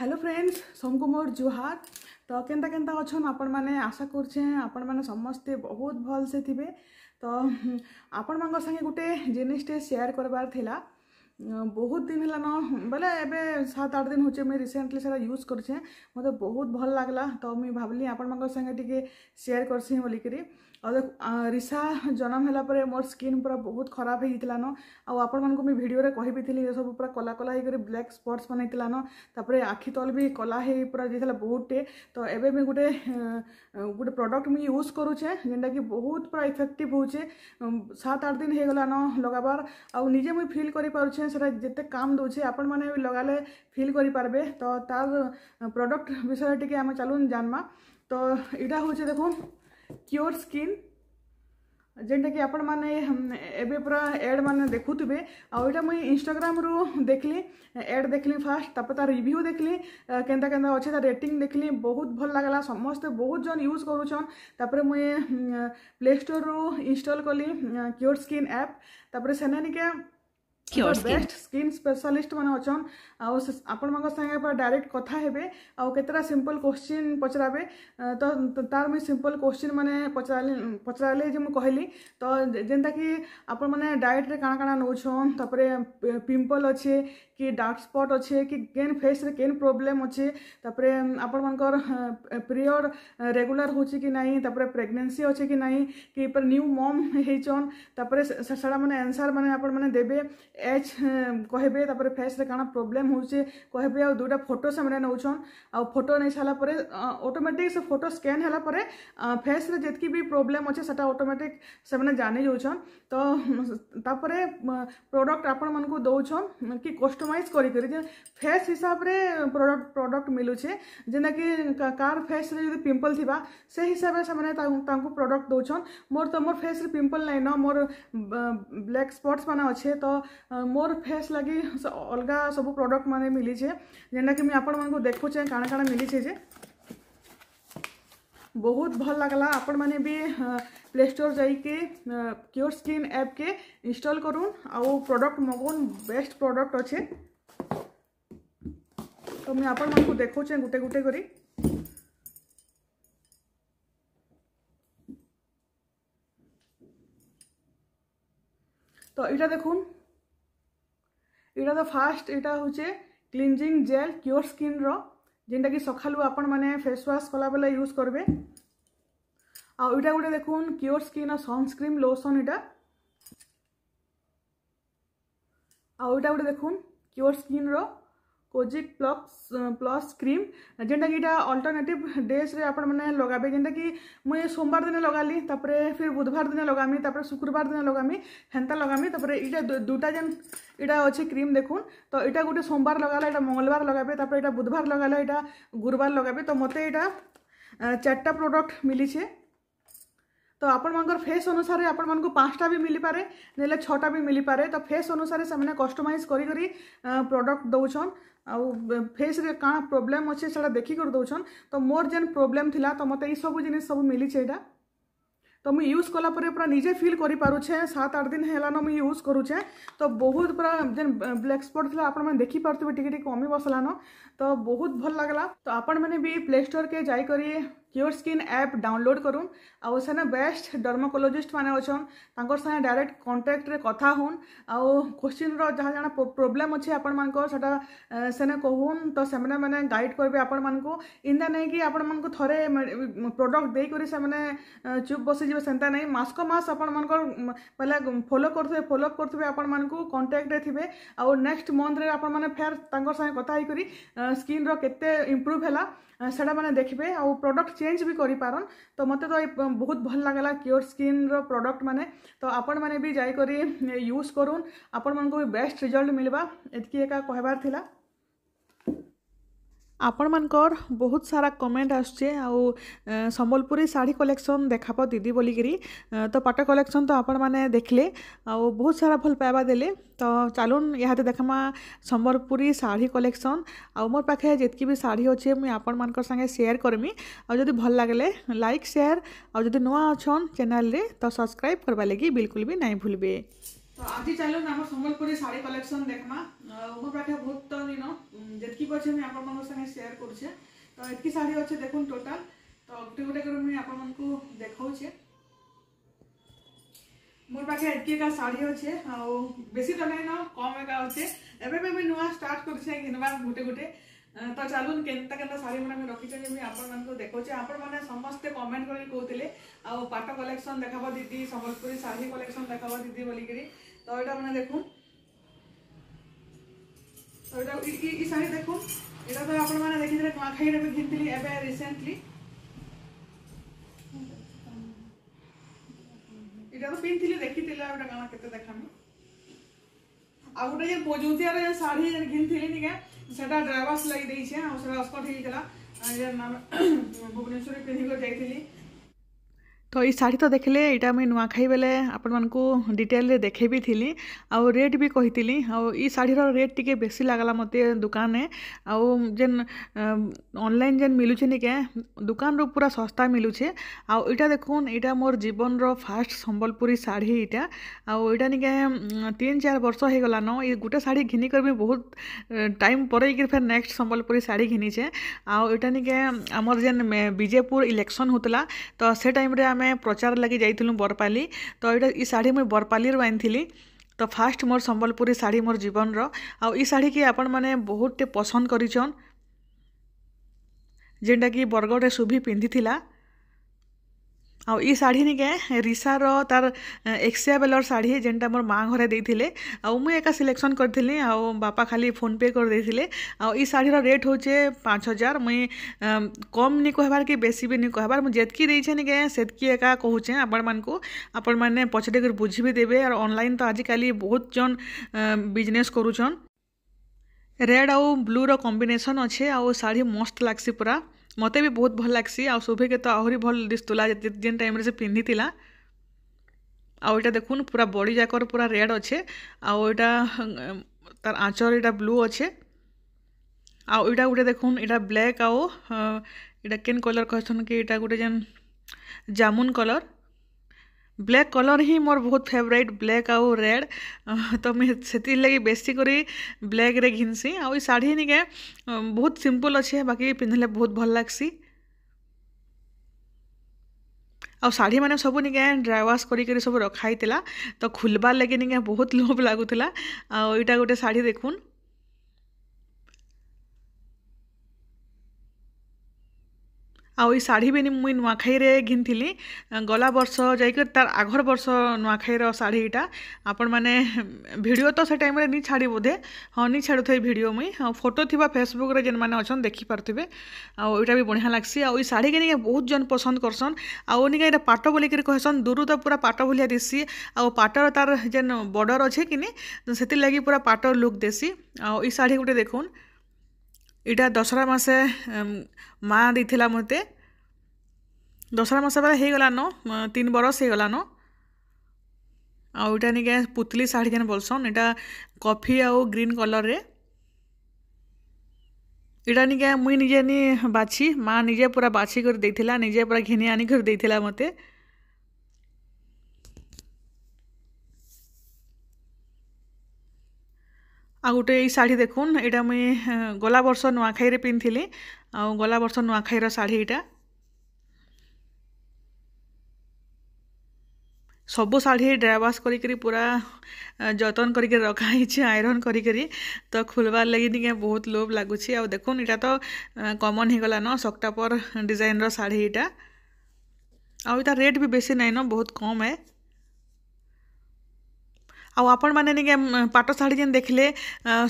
hello friends সোমকুমার জুহার ତ କେନ୍ତା କେନ୍ତା ଅଛନ୍ ଆପଣମାନେ ଆଶା କରୁଛେଁ ଆପଣମାନେ ସମସ୍ତେ ବହୁତ ଭଲସେ ଥିବେ ତ ଆପଣମାନଙ୍କ ସାଙ୍ଗେ ଗୋଟେ ଜିନିଷଟେ ସେୟାର କରବାର ଥିଲା बहुत दिन है बोले एवं सात आठ दिन हो रिसेंटली सारा यूज करछे मत बहुत भल लगला तो मुझे भाली आपे सेयार करसी बोलिकी और देख रिसा जन्म होगापर मोर स्किन पूरा बहुत खराब होता न आउ आपको भिडियो में भी थी सब पूरा कला कला होकर ब्लैक स्पट्स बनाना नपर आखि तल भी कला ही पूरा जीता बहुत टे तो ए गोटे गोटे प्रडक्ट मुझे यूज करुचे जेनटा कि बहुत पूरा इफेक्टिव सत आठ दिन हो गलान लगाबार आउ निजे मुझे फिल कर पारे ସେଟା ଯେତେ କାମ୍ ଦେଉଛେ ଆପଣମାନେ ବି ଲଗାଲେ ଫିଲ୍ କରିପାରବେ ତ ତାର୍ ପ୍ରଡ଼କ୍ଟ ବିଷୟରେ ଟିକେ ଆମେ ଚାଲୁନ୍ ଜାନ୍ମା ତ ଇଟା ହେଉଛେ ଦେଖୁନ୍ କ୍ୟୋର୍ ସ୍କିନ୍ ଯେନ୍ଟାକି ଆପଣମାନେ ଏବେ ପୁରା ଏଡ଼୍ ମାନେ ଦେଖୁଥିବେ ଆଉ ଏଇଟା ମୁଇଁ ଇନଷ୍ଟାଗ୍ରାମ୍ରୁ ଦେଖିଲି ଏଡ଼୍ ଦେଖିଲି ଫାର୍ଷ୍ଟ ତାପରେ ତାର ରିଭ୍ୟୁ ଦେଖିଲି କେନ୍ତା କେନ୍ତା ଅଛେ ତାର ରେଟିଂ ଦେଖିଲି ବହୁତ ଭଲ ଲାଗଲା ସମସ୍ତେ ବହୁତ ଜଣ ୟୁଜ୍ କରୁଛନ୍ ତାପରେ ମୁଇଁ ପ୍ଲେ ଷ୍ଟୋର୍ରୁ ଇନଷ୍ଟଲ୍ କଲି କ୍ୟୁର୍ ସ୍କିନ୍ ଆପ୍ ତାପରେ ସେନେ ନିକେ बेस्ट स्किन स्किन स्पेशलिस्ट मैंने अच्छन आपण सागे डायरेक्ट कथा हे आतटा सिंपल क्वेश्चन पचराबे तो तार मुझे सिंपल क्वेश्चन मैंने पचराली पचराले मुझे कहली तो जेनता कि आपण मैंने डाएट्रे काण काण नौछन तापर पिम्पल अच्छे कि डार्क स्पट अच्छे कि केन फेस रे केन प्रोब्लेम अच्छे तापर आपण मानकर पीरियड रेगुलर हो कि ना प्रेगनेसी अच्छे कि ना कि न्यू मम होचन तापर मैंने आंसर मैंने आपण देवे এজ কহবে তাপরে ফেসরে কারণ প্রোবলেম হচ্ছে কহবে আর দুইটা ফটো সেমানে নেছন আোটো নেই সারা পরে অটোমেটিক সে ফটো স্কেন হলা পরে ফেসরে যেতকি বি প্রোবলেম অছে সেটা অটোমেটিক সেমানে জানি যাওছন তো তাপরে প্রোডক্ট আপন মানুষ দৌছন কি কস্টমাইজ করি যে ফেস হিসাবরে প্রোডক্ট প্রোডক্ট মিলুছে যেটা কি কার ফেসরে যদি পিম্পল থিবা সে হিসাবে সেমানে তাঙ্কু প্রোডক্ট দৌছন মোর তো মোর ফেসরে পিম্পল নাই ন মোর ব্ল্যাক স্পটস মানে অছে তো ମୋର ଫେସ୍ ଲାଗି ଅଲଗା ସବୁ ପ୍ରଡ଼କ୍ଟମାନେ ମିଲିଛେ ଯେନ୍ଟାକି ମୁଇଁ ଆପଣମାନଙ୍କୁ ଦେଖୁଛେ କାଣା କାଣା ମିଲିଛେ ଯେ ବହୁତ ଭଲ ଲାଗଲା ଆପଣମାନେ ବି ପ୍ଲେ ଷ୍ଟୋର୍ ଯାଇକି କ୍ୟୁର୍ ସ୍କିନ୍ ଆପ୍କେ ଇନଷ୍ଟଲ୍ କରୁନ୍ ଆଉ ପ୍ରଡ଼କ୍ଟ ମଗଉନ୍ ବେଷ୍ଟ ପ୍ରଡ଼କ୍ଟ ଅଛେ ତ ମୁଇଁ ଆପଣମାନଙ୍କୁ ଦେଖଉଛେ ଗୋଟେ ଗୋଟେ କରି ତ ଏଇଟା ଦେଖୁନ୍ এটা ତ ଫାର୍ଷ୍ଟ ଏଇଟା ହେଉଛେ କ୍ଲିଞ୍ଜିଂ ଜେଲ୍ କ୍ୟୁର୍ ସ୍କିନ୍ର ଯେନ୍ଟାକି ସକାଳୁ ଆପଣମାନେ ଫେସ୍ ୱାଶ୍ କଲାବେଲେ ୟୁଜ୍ କରିବେ ଆଉ ଏଇଟା ଗୋଟେ ଦେଖୁନ୍ କ୍ୟୁର୍ ସ୍କିନ୍ର ସନ୍ସ୍କ୍ରିନ୍ ଲୋସନ୍ ଏଇଟା ଆଉ ଏଇଟା ଗୋଟେ ଦେଖୁନ୍ କ୍ୟୁର୍ ସ୍କିନ୍ର कोजिक प्लस प्लस क्रीम जेनटा कि यहाँ अल्टरनेट डेस्रे आपण मैंने लगाबे जेनटा कि मुझे सोमवार दिन लगाली तापर फिर बुधवार दिन लगामी तापर शुक्रवार दिन लगामी हेन्ता लगामी तापर इटा दुटा जेन इटा अच्छे क्रीम देखुन तो इटा गोटे सोमवार लगाल इटा मंगलवार लगाबे तापर इटा बुधवार लगाल इटा गुरुवार लगाबे तो मते इटा चार्टा प्रोडक्ट मिलीचे तो आपण फेस अनुसार आपण पाँचटा भी मिलपे ना छटा भी पाए तो फेस अनुसार से कस्टमाइज कर प्रोडक्ट दौन ଆଉ ଫେସ୍ରେ କାଣା ପ୍ରୋବ୍ଲେମ୍ ଅଛେ ସେଟା ଦେଖିକରି ଦେଉଛନ୍ ତ ମୋର ଯେନ୍ ପ୍ରୋବ୍ଲେମ୍ ଥିଲା ତ ମୋତେ ଏଇସବୁ ଜିନିଷ ସବୁ ମିଲିଛେ ଏଇଟା ତ ମୁଁ ୟୁଜ୍ କଲାପରେ ପୁରା ନିଜେ ଫିଲ୍ କରିପାରୁଛେ ସାତ ଆଠ ଦିନ ହେଲାନ ମୁଁ ୟୁଜ୍ କରୁଛେ ତ ବହୁତ ପୁରା ଯେନ୍ ବ୍ଲାକ୍ ସ୍ପଟ୍ ଥିଲା ଆପଣମାନେ ଦେଖିପାରୁଥିବେ ଟିକେ ଟିକେ କମି ବସଲାନ ତ ବହୁତ ଭଲ ଲାଗଲା ତ ଆପଣମାନେ ବି ପ୍ଲେ ଷ୍ଟୋର୍କେ ଯାଇକରି क्योर स्किन एप डाउनलोड कर आउ से बेस्ट डर्मकोलोजिस्ट मैंने अच्छन तर डायरेक्ट कंटाक्ट कथा हून आउ क्वेश्चन रहा जहाँ प्रोब्लेम अच्छे आपण मानकर से कहून तो से मैंने गाइड करेंगे आपण मानक इंदा नहीं कि आपण मानक थे प्रडक्ट देकर से चुप बसीजे सेमता नहीं मसक मस आपण मानकर पहले फलो करुवे फलोअप आपण मानक कंटाक्ट थे आउ नेक्स्ट मन्थ्रे आपण मैंने फेर स्किन रत इम्प्रुव है से देखिए आउ प्रडक्ट चेंज भी करिपारन तो मत तो बहुत भल लगला क्योर स्किन रडक्ट प्रोडक्ट तो आपण मैंने भी जाकर यूज करूँ आपण मानक बेस्ट रिजल्ट मिलवा एतकी एका कहबार थिला ଆପଣମାନଙ୍କର ବହୁତ ସାରା କମେଣ୍ଟ ଆସୁଛେ ଆଉ ସମ୍ବଲପୁରୀ ଶାଢ଼ୀ କଲେକ୍ସନ୍ ଦେଖାବ ଦିଦି ବୋଲିକିରି ତ ପାଟ କଲେକ୍ସନ୍ ତ ଆପଣମାନେ ଦେଖିଲେ ଆଉ ବହୁତ ସାରା ଭଲ ପାଇବା ଦେଲେ ତ ଚାଲୁନ୍ ଇହାଦେ ଦେଖମା ସମ୍ବଲପୁରୀ ଶାଢ଼ୀ କଲେକ୍ସନ୍ ଆଉ ମୋର ପାଖେ ଯେତିକି ବି ଶାଢ଼ୀ ଅଛେ ମୁଇଁ ଆପଣମାନଙ୍କ ସାଙ୍ଗେ ସେୟାର କରମି ଆଉ ଯଦି ଭଲ ଲାଗିଲେ ଲାଇକ୍ ସେୟାର ଆଉ ଯଦି ନୂଆ ଅଛନ୍ ଚ୍ୟାନେଲ୍ରେ ତ ସବସ୍କ୍ରାଇବ୍ କରବା ଲାଗି ବିଲକୁଲ ବି ନାଇଁ ଭୁଲବେ ତ ଆଜି ଚାଲୁନ୍ ଆମ ସମ୍ବଲପୁରୀ ଶାଢ଼ୀ କଲେକ୍ସନ୍ ଦେଖମା আছে আমি আপনার সঙ্গে ସେୟାର କରୁଛେ তো এত শাড়ি আছে দেখুন টোটাল তো গোটে গোটে করে আমি আপনার ଦେଖଉଛେ মোর পাখে এত একা শাড়ি আছে বেশি তো নাই না কম একা আছে এবার আমি নয় স্টার্ট করছে কিনবার গোটে গোটে তো চালুন কেনতা কেনতা শাড়ি মানে আমি রকিছে আমি আপনার দেখছে আপনার মানে সমস্ত কমেন্ট করে কৌলে আট কলেকশন দেখাব দিদি সম্বলপুরী শাড়ি কলেকশন দেখাব দিদি বলি তো এটা মানে দেখুন ଏଇଟା ଇ ଶାଢ଼ୀ ଦେଖୁନ୍ ଏଇଟା ତ ଆପଣମାନେ ଦେଖିଥିଲେ ନୂଆଖାଇରେ ବି ଘିନିଥିଲି ଏବେ ରିସେଣ୍ଟଲି ଏଇଟା ତ ପିନ୍ଧିଥିଲି ଦେଖିଥିଲେ ଏଇଟା କାଣା କେତେ ଦେଖାମି ଆଉ ଗୋଟେ ଯେନ୍ ପଜୁତିଆରେ ଯେନ୍ ଶାଢ଼ୀ ଯେନ୍ ଘିନିଥିଲି ନିକେ ସେଟା ଡ୍ରାଇଭର୍ସ ଲାଗି ଦେଇଛେ ଆଉ ସେଟା ଅସ୍କଟ ହେଇଯାଇଥିଲା ଯେନ୍ ଆମେ ଭୁବନେଶ୍ୱରରେ ପିନ୍ଧିକରି ଯାଇଥିଲି ତ ଏଇ ଶାଢ଼ୀ ତ ଦେଖିଲେ ଏଇଟା ମୁଇଁ ନୂଆଖାଇ ବେଲେ ଆପଣମାନଙ୍କୁ ଡିଟେଲରେ ଦେଖେଇ ବି ଥିଲି ଆଉ ରେଟ୍ ବି କହିଥିଲି ଆଉ ଏଇ ଶାଢ଼ୀର ରେଟ୍ ଟିକେ ବେଶୀ ଲାଗ୍ଲା ମୋତେ ଦୋକାନରେ ଆଉ ଯେନ୍ ଅନଲାଇନ୍ ଯେନ୍ ମିଲୁଛେ ନିକେ ଦୋକାନରୁ ପୁରା ଶସ୍ତା ମିଲୁଛେ ଆଉ ଏଇଟା ଦେଖୁନ୍ ଏଇଟା ମୋର ଜୀବନର ଫାର୍ଷ୍ଟ ସମ୍ବଲପୁରୀ ଶାଢ଼ୀ ଏଇଟା ଆଉ ଏଇଟା ନିକେ ତିନି ଚାରି ବର୍ଷ ହେଇଗଲାନ ଏଇ ଗୋଟେ ଶାଢ଼ୀ ଘିନିକରି ମୁଇଁ ବହୁତ ଟାଇମ୍ ପରେ ହେଇକିରି ଫେର୍ ନେକ୍ସଟ ସମ୍ବଲପୁରୀ ଶାଢ଼ୀ ଘିନିଛେ ଆଉ ଏଇଟା ନିକେ ଆମର ଯେନ୍ ବିଜେପୁର ଇଲେକ୍ସନ୍ ହଉଥିଲା ତ ସେ ଟାଇମ୍ରେ ଆମେ आम प्रचार लगे जा बरपाली तो यहाँ ये शाढ़ी मुझे बरपाली आनी तो फास्ट मोर सम्बलपुरी शाढ़ी मोर जीवन रई शाढ़ी की आपण मैंने बहुत पसंद करचन जेनटा कि बरगड़े सुभी पिंधि ଆଉ ଇ ଶାଢ଼ୀ ନିକେ ରିସାର ତାର ଏକ୍ସିଆ ବେଲର ଶାଢ଼ୀ ଯେନ୍ଟା ମୋର ମାଆ ଘରେ ଦେଇଥିଲେ ଆଉ ମୁଁ ଏକା ସିଲେକ୍ସନ୍ କରିଥିଲି ଆଉ ବାପା ଖାଲି ଫୋନ୍ପେ କରିଦେଇଥିଲେ ଆଉ ଇ ଶାଢ଼ୀର ରେଟ୍ ହଉଛେ ପାଞ୍ଚ ହଜାର ମୁଇଁ କମ୍ ନି କହିବାର କି ବେଶୀ ବି ନି କହିବାର ମୁଁ ଯେତ୍କି ଦେଇଛେ ନିକେ ସେତ୍କି ଏକା କହୁଛେ ଆପଣମାନଙ୍କୁ ଆପଣମାନେ ପଛରେ କରି ବୁଝି ବି ଦେବେ ଆର୍ ଅନଲାଇନ୍ ତ ଆଜିକାଲି ବହୁତ ଜନ୍ ବିଜନେସ୍ କରୁଛନ୍ ରେଡ୍ ଆଉ ବ୍ଲୁର କମ୍ବିନେସନ୍ ଅଛେ ଆଉ ଶାଢ଼ୀ ମସ୍ତ ଲାଗ୍ସି ପୁରା ମୋତେ ବି ବହୁତ ଭଲ ଲାଗ୍ସି ଆଉ ଶୋଭିକେ ତ ଆହୁରି ଭଲ ଦିଶୁଥିଲା ଯେନ୍ ଟାଇମ୍ରେ ସେ ପିନ୍ଧିଥିଲା ଆଉ ଏଇଟା ଦେଖୁନ୍ ପୁରା ବଡ଼ି ଯାକର ପୁରା ରେଡ଼୍ ଅଛେ ଆଉ ଏଇଟା ତାର ଆଞ୍ଚର ଏଇଟା ବ୍ଲୁ ଅଛେ ଆଉ ଏଇଟା ଗୋଟେ ଦେଖୁନ୍ ଏଇଟା ବ୍ଲାକ୍ ଆଉ ଏଇଟା କେନ୍ କଲର୍ କହିଛନ୍ କି ଏଇଟା ଗୋଟେ ଯେନ୍ ଜାମୁନ୍ କଲର୍ ବ୍ଲାକ୍ କଲର୍ ହିଁ ମୋର ବହୁତ ଫେଭରାଇଟ୍ ବ୍ଲାକ୍ ଆଉ ରେଡ଼୍ ତ ମୁଇଁ ସେଥିର୍ଲାଗି ବେଶୀ କରି ବ୍ଲାକ୍ରେ ଘିନ୍ସି ଆଉ ଏ ଶାଢ଼ୀ ନିକେ ବହୁତ ସିମ୍ପଲ୍ ଅଛେ ବାକି ପିନ୍ଧିଲେ ବହୁତ ଭଲ ଲାଗ୍ସି ଆଉ ଶାଢ଼ୀମାନେ ସବୁ ନିକେ ଡ୍ରାଏ ୱାଶ୍ କରିକିରି ସବୁ ରଖା ହେଇଥିଲା ତ ଖୁଲ୍ବାର୍ ଲାଗି ନିକେ ବହୁତ ଲୋଭ୍ ଲାଗୁଥିଲା ଆଉ ଇଟା ଗୋଟେ ଶାଢ଼ୀ ଦେଖୁନ୍ ଆଉ ଏଇ ଶାଢ଼ୀ ବି ମୁଇଁ ନୂଆଖାଇରେ ଘିନିଥିଲି ଗଲା ବର୍ଷ ଯାଇକରି ତାର ଆଘର ବର୍ଷ ନୂଆଖାଇର ଶାଢ଼ୀଟା ଆପଣମାନେ ଭିଡ଼ିଓ ତ ସେ ଟାଇମ୍ରେ ନି ଛାଡ଼ି ବୋଧେ ହଁ ନି ଛାଡ଼ୁଥିବି ଭିଡ଼ିଓ ମୁଇଁ ଆଉ ଫଟୋ ଥିବା ଫେସବୁକ୍ରେ ଯେନ୍ମାନେ ଅଛନ୍ ଦେଖିପାରୁଥିବେ ଆଉ ଏଇଟା ବି ବଢ଼ିଆ ଲାଗ୍ସି ଆଉ ଏଇ ଶାଢ଼ୀକେ ନିକେ ବହୁତ ଜନ୍ ପସନ୍ଦ କରସନ୍ ଆଉ ନିକେ ଏଇଟା ପାଟ ବୋଲିକିରି କହେସନ୍ ଦୂରୁ ତ ପୁରା ପାଟ ଭଳିଆ ଦିଶି ଆଉ ପାଟର ତାର ଯେନ୍ ବର୍ଡ଼ର୍ ଅଛେ କିନି ସେଥିର୍ଲାଗି ପୁରା ପାଟର ଲୁକ୍ ଦେସି ଆଉ ଏଇ ଶାଢ଼ୀ ଗୋଟେ ଦେଖୁନ୍ ଏଇଟା ଦଶହରା ମାସେ ମା ଦେଇଥିଲା ମୋତେ ଦଶହରା ମାସ ପରେ ହେଇଗଲାନ ତିନି ବରଷ ହେଇଗଲାନ ଆଉ ଏଇଟା ନିକେ ପୁତଲି ଶାଢ଼ୀ ଯେନ୍ ବୋଲସନ୍ ଏଇଟା କଫି ଆଉ ଗ୍ରୀନ୍ କଲର୍ରେ ଏଇଟା ନିକେ ମୁଇଁ ନିଜେ ନି ବାଛି ମା ନିଜେ ପୁରା ବାଛି କରି ଦେଇଥିଲା ନିଜେ ପୁରା ଘିନି ଆଣିକରି ଦେଇଥିଲା ମୋତେ ଆଉ ଗୋଟେ ଏଇ ଶାଢ଼ୀ ଦେଖୁନ୍ ଏଇଟା ମୁଇଁ ଗଲା ବର୍ଷ ନୂଆଖାଇରେ ପିନ୍ଧିଥିଲି ଆଉ ଗଲା ବର୍ଷ ନୂଆଖାଇର ଶାଢ଼ୀ ଏଇଟା ସବୁ ଶାଢ଼ୀ ଡ୍ରାଏୱାସ୍ କରିକିରି ପୁରା ଯତନ କରିକିରି ରଖା ହେଇଛି ଆଇରନ୍ କରିକିରି ତ ଖୁଲ୍ବାର୍ ଲାଗି ଟିକେ ବହୁତ ଲୋଭ ଲାଗୁଛି ଆଉ ଦେଖୁନ୍ ଏଇଟା ତ କମନ୍ ହେଇଗଲାନ ସକ୍ଟାପର୍ ଡିଜାଇନ୍ର ଶାଢ଼ୀ ଏଇଟା ଆଉ ଏଇଟା ରେଟ୍ ବି ବେଶୀ ନାଇଁନ ବହୁତ କମ୍ ହେ ଆଉ ଆପଣମାନେ ନିକେ ପାଟ ଶାଢ଼ୀ ଯେନ୍ ଦେଖିଲେ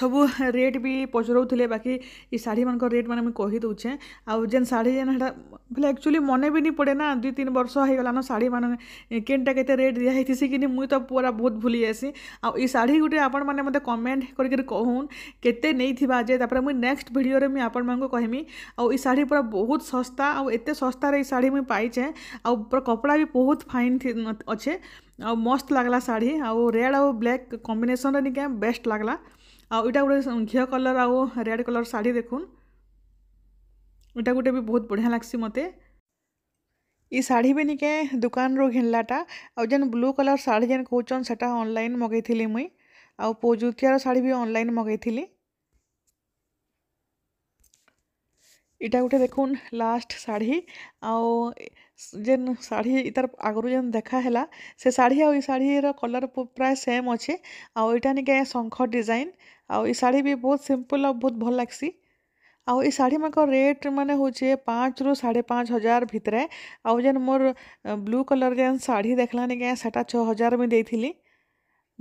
ସବୁ ରେଟ୍ ବି ପଚରଉଥିଲେ ବାକି ଇ ଶାଢ଼ୀମାନଙ୍କର ରେଟ୍ ମାନେ ମୁଇଁ କହିଦଉଛେଁ ଆଉ ଯେନ୍ ଶାଢ଼ୀ ଯେନ୍ ହେଟା ବୋଲେ ଆକ୍ଚୁଆଲି ମନେ ବି ନି ପଡ଼େ ନା ଦୁଇ ତିନି ବର୍ଷ ହେଇଗଲାନ ଶାଢ଼ୀମାନେ କେନ୍ଟା କେତେ ରେଟ୍ ଦିଆହେଇଥିସି କି ନି ମୁଇଁ ତ ପୁରା ବହୁତ ଭୁଲି ଯାଏସି ଆଉ ଇ ଶାଢ଼ୀ ଗୁଟେ ଆପଣମାନେ ମୋତେ କମେଣ୍ଟ କରିକିରି କହୁନ୍ କେତେ ନେଇଥିବା ଯେ ତାପରେ ମୁଇଁ ନେକ୍ସଟ ଭିଡ଼ିଓରେ ମୁଇଁ ଆପଣମାନଙ୍କୁ କହିମି ଆଉ ଇ ଶାଢ଼ୀ ପୁରା ବହୁତ ଶସ୍ତା ଆଉ ଏତେ ଶସ୍ତାରେ ଇ ଶାଢ଼ୀ ମୁଇଁ ପାଇଛେଁ ଆଉ ପୁରା କପଡ଼ା ବି ବହୁତ ଫାଇନ୍ ଅଛେ आ मस्त लग्ला शाढ़ी आड आउ ब्लैक कम्बेसन निके बेस्ट लग्ला आईटा गोटे घी कलर आउ रेड कलर शाढ़ी देखुन ओटा गोटे भी बहुत बढ़िया लगसी मत ये शाढ़ी भी निके दुकान रो घिणलाटा आउ जन ब्लू कलर शाढ़ी जेन कौचन सेटा ऑनलाइन मगे थी मुई आउ पोजुतिर शाढ़ी भी ऑनलाइन मगे इटा गोटे देख लास्ट शाढ़ी आओ जेन शाढ़ी तार आगु जेन देखा हेला से शाढ़ी आ शाढ़ीर कलर प्राय सेम अच्छे आईटा निके शख डिजाइन आउ शाढ़ी भी बहुत सिंपल और बहुत भल लगसी आउ शाढ़ी मैं रेट मैंने हूँ पाँच रु साढ़े पाँच हजार भितर आउ जेन मोर ब्लू कलर जेन शाढ़ी देखला निके से छः हजार भी दे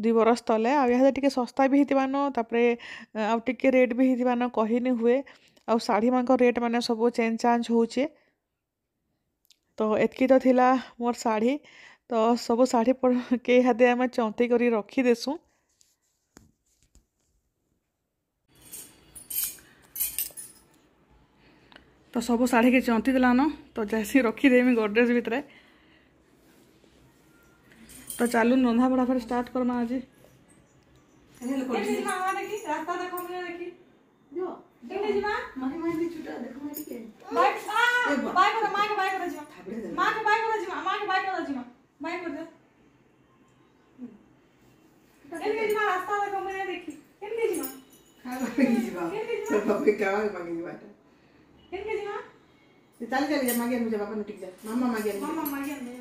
दु बरस तले आ शस्ता भी होती नापर आउ टे रेट भी होती नही हुए ଆଉ ଶାଢ଼ୀମାନଙ୍କ ରେଟ୍ ମାନେ ସବୁ ଚେଞ୍ଜ ଚାଞ୍ଜ ହେଉଛେ ତ ଏତ୍କି ତ ଥିଲା ମୋର ଶାଢ଼ୀ ତ ସବୁ ଶାଢ଼ୀ କେ ହାତେ ଆମେ ଚନ୍ତି କରି ରଖିଦେସୁଁ ତ ସବୁ ଶାଢ଼ୀକେ ଚନ୍ତି ଦେଲାନ ତ ଯାସି ରଖିଦେମି ଗଡ଼ରେଜ୍ ଭିତରେ ତ ଚାଲୁ ରନ୍ଧାବଢ଼ା ଫେର୍ ଷ୍ଟାର୍ଟ କର୍ମା ଆଜି ରାସ୍ତା ଦେଖ କେଉଁଠି ଯିବା ମାଇ ମାଇ ବି ଛୁଟା ଦେଖ ମାଇ ଟିକେ ବାଇକ ବାଇକ କର ମାଇକ ବାଇକ କର ଯିବା ମାଇକ ବାଇକ କର ଯିବା ମାଇକ ବାଇକ କର ଯିବା ବାଇକ କର ଦେ କେମିତି ଯିବା ରାସ୍ତା ଦେଖ ମୁଁ ଦେଖି କେମିତି ଯିବା ଖାଇବା ପାଇଁ ଯିବା ତୋ ବାପା ଖାଇବା ପାଇଁ ଯିବା କେମିତି ଯିବା ଚାଲି ଚାଲି ଯା ମାଗିଆ ମୁଁ ଯା ବାପା ନୁଟିକି ଯା ମାମା ମାଗିଆ ମାମା ମାଗିଆ